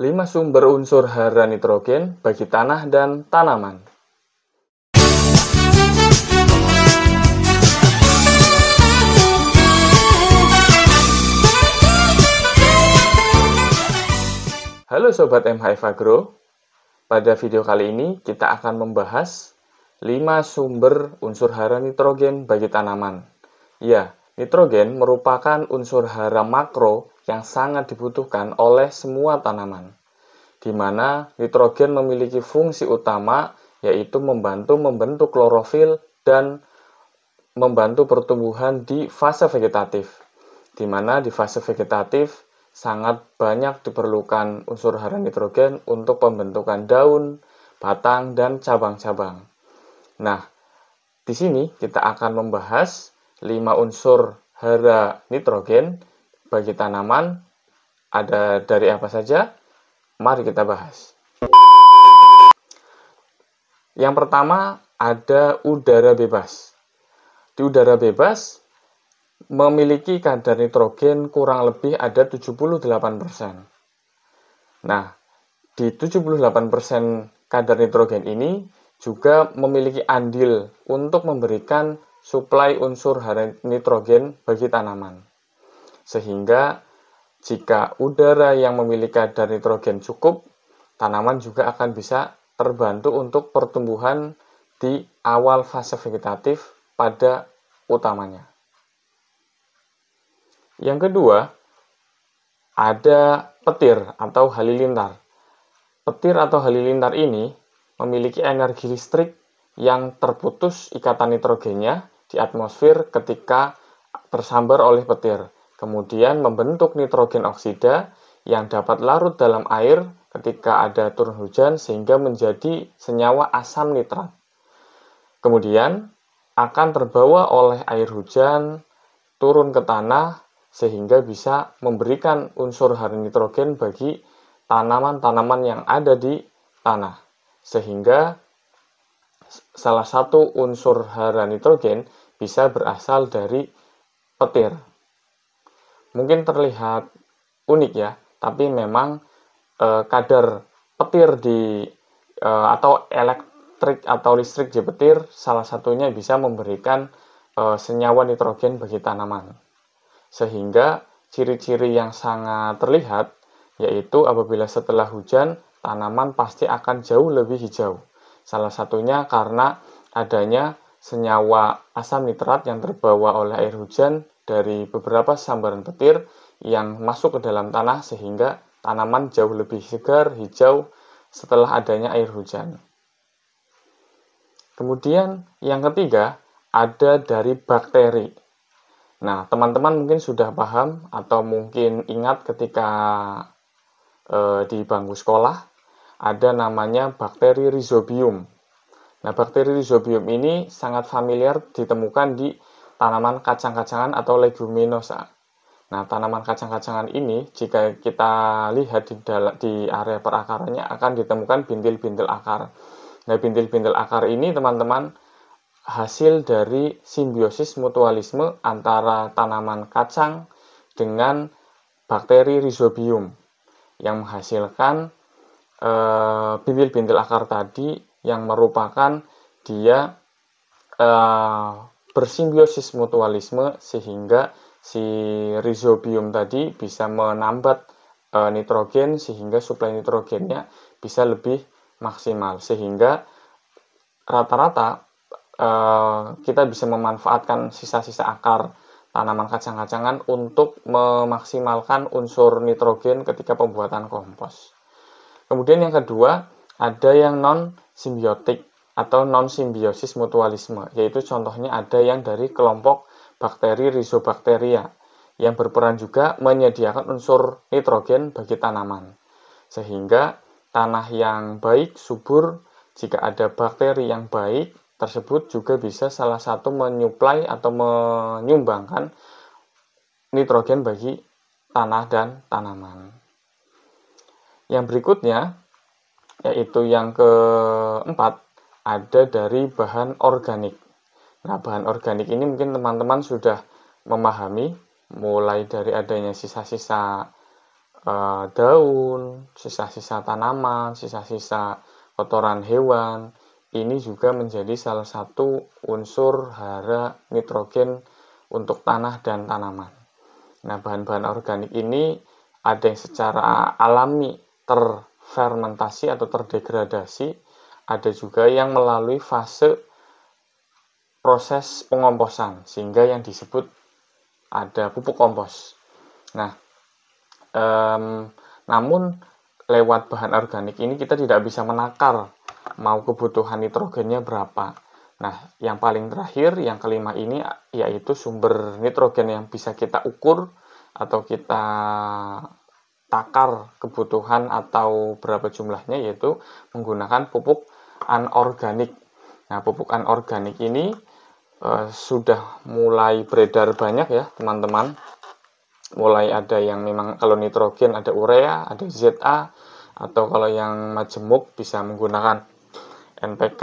5 sumber unsur hara nitrogen bagi tanah dan tanaman. Halo Sobat MHF Agro, pada video kali ini kita akan membahas 5 sumber unsur hara nitrogen bagi tanaman. Ya, nitrogen merupakan unsur hara makro yang sangat dibutuhkan oleh semua tanaman, di mana nitrogen memiliki fungsi utama yaitu membantu membentuk klorofil dan membantu pertumbuhan di fase vegetatif, di mana di fase vegetatif sangat banyak diperlukan unsur hara nitrogen untuk pembentukan daun, batang, dan cabang-cabang. Nah, di sini kita akan membahas 5 unsur hara nitrogen bagi tanaman ada dari apa saja? Mari kita bahas. Yang pertama ada udara bebas. Di udara bebas memiliki kadar nitrogen kurang lebih ada 78%. Nah, di 78% kadar nitrogen ini juga memiliki andil untuk memberikan suplai unsur nitrogen bagi tanaman. Sehingga jika udara yang memiliki kadar nitrogen cukup, tanaman juga akan bisa terbantu untuk pertumbuhan di awal fase vegetatif pada utamanya. Yang kedua, ada petir atau halilintar. Petir atau halilintar ini memiliki energi listrik yang terputus ikatan nitrogennya di atmosfer ketika tersambar oleh petir Kemudian membentuk nitrogen oksida yang dapat larut dalam air ketika ada turun hujan sehingga menjadi senyawa asam nitrat. Kemudian akan terbawa oleh air hujan turun ke tanah sehingga bisa memberikan unsur hara nitrogen bagi tanaman-tanaman yang ada di tanah. Sehingga salah satu unsur hara nitrogen bisa berasal dari petir mungkin terlihat unik ya, tapi memang eh, kadar petir di eh, atau elektrik atau listrik di petir salah satunya bisa memberikan eh, senyawa nitrogen bagi tanaman. Sehingga ciri-ciri yang sangat terlihat yaitu apabila setelah hujan tanaman pasti akan jauh lebih hijau. Salah satunya karena adanya senyawa asam nitrat yang terbawa oleh air hujan dari beberapa sambaran petir yang masuk ke dalam tanah sehingga tanaman jauh lebih segar, hijau setelah adanya air hujan. Kemudian yang ketiga ada dari bakteri. Nah, teman-teman mungkin sudah paham atau mungkin ingat ketika e, di bangku sekolah ada namanya bakteri rhizobium. Nah, bakteri rhizobium ini sangat familiar ditemukan di tanaman kacang-kacangan atau leguminosa. Nah, tanaman kacang-kacangan ini jika kita lihat di, di area perakarannya akan ditemukan bintil-bintil akar. Nah, bintil-bintil akar ini teman-teman hasil dari simbiosis mutualisme antara tanaman kacang dengan bakteri rhizobium yang menghasilkan eh, bintil-bintil akar tadi yang merupakan dia eh, bersimbiosis mutualisme sehingga si rhizobium tadi bisa menambat e, nitrogen sehingga suplai nitrogennya bisa lebih maksimal sehingga rata-rata e, kita bisa memanfaatkan sisa-sisa akar tanaman kacang-kacangan untuk memaksimalkan unsur nitrogen ketika pembuatan kompos. Kemudian yang kedua, ada yang non simbiotik atau non-simbiosis mutualisme, yaitu contohnya ada yang dari kelompok bakteri rhizobacteria yang berperan juga menyediakan unsur nitrogen bagi tanaman. Sehingga tanah yang baik subur jika ada bakteri yang baik tersebut juga bisa salah satu menyuplai atau menyumbangkan nitrogen bagi tanah dan tanaman. Yang berikutnya yaitu yang keempat ada dari bahan organik. Nah, bahan organik ini mungkin teman-teman sudah memahami, mulai dari adanya sisa-sisa e, daun, sisa-sisa tanaman, sisa-sisa kotoran hewan. Ini juga menjadi salah satu unsur hara nitrogen untuk tanah dan tanaman. Nah, bahan-bahan organik ini ada yang secara alami terfermentasi atau terdegradasi ada juga yang melalui fase proses pengomposan, sehingga yang disebut ada pupuk kompos. Nah, um, namun lewat bahan organik ini kita tidak bisa menakar mau kebutuhan nitrogennya berapa. Nah, yang paling terakhir, yang kelima ini yaitu sumber nitrogen yang bisa kita ukur atau kita takar kebutuhan atau berapa jumlahnya yaitu menggunakan pupuk anorganik. Nah, pupuk anorganik ini e, sudah mulai beredar banyak ya, teman-teman. Mulai ada yang memang kalau nitrogen ada urea, ada ZA, atau kalau yang majemuk bisa menggunakan NPK.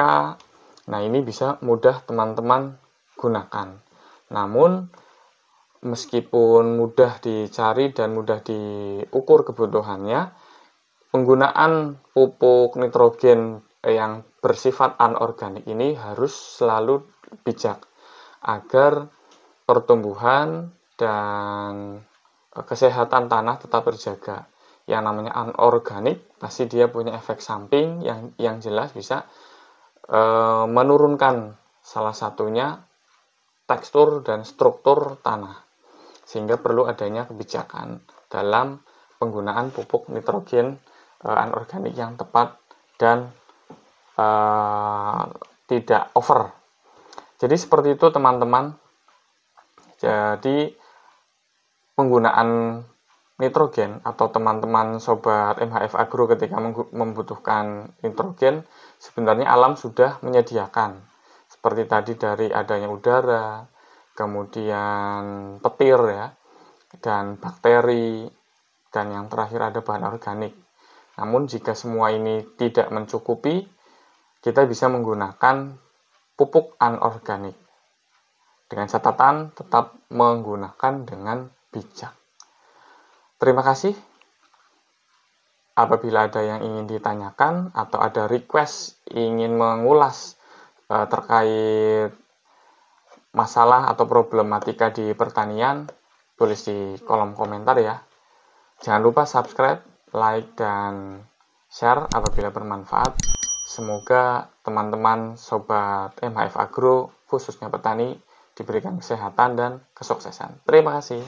Nah, ini bisa mudah teman-teman gunakan. Namun, meskipun mudah dicari dan mudah diukur kebutuhannya, penggunaan pupuk nitrogen yang bersifat anorganik ini harus selalu bijak agar pertumbuhan dan eh, kesehatan tanah tetap terjaga. Yang namanya anorganik pasti dia punya efek samping yang yang jelas bisa e, menurunkan salah satunya tekstur dan struktur tanah. Sehingga perlu adanya kebijakan dalam penggunaan pupuk nitrogen e, anorganik yang tepat dan uh, tidak over. Jadi seperti itu teman-teman. Jadi penggunaan nitrogen atau teman-teman sobat MHF Agro ketika membutuhkan nitrogen sebenarnya alam sudah menyediakan seperti tadi dari adanya udara kemudian petir ya dan bakteri dan yang terakhir ada bahan organik namun jika semua ini tidak mencukupi kita bisa menggunakan pupuk anorganik. Dengan catatan tetap menggunakan dengan bijak. Terima kasih. Apabila ada yang ingin ditanyakan atau ada request ingin mengulas eh, terkait masalah atau problematika di pertanian, tulis di kolom komentar ya. Jangan lupa subscribe, like, dan share apabila bermanfaat. Semoga teman-teman sobat MHF Agro khususnya petani diberikan kesehatan dan kesuksesan. Terima kasih.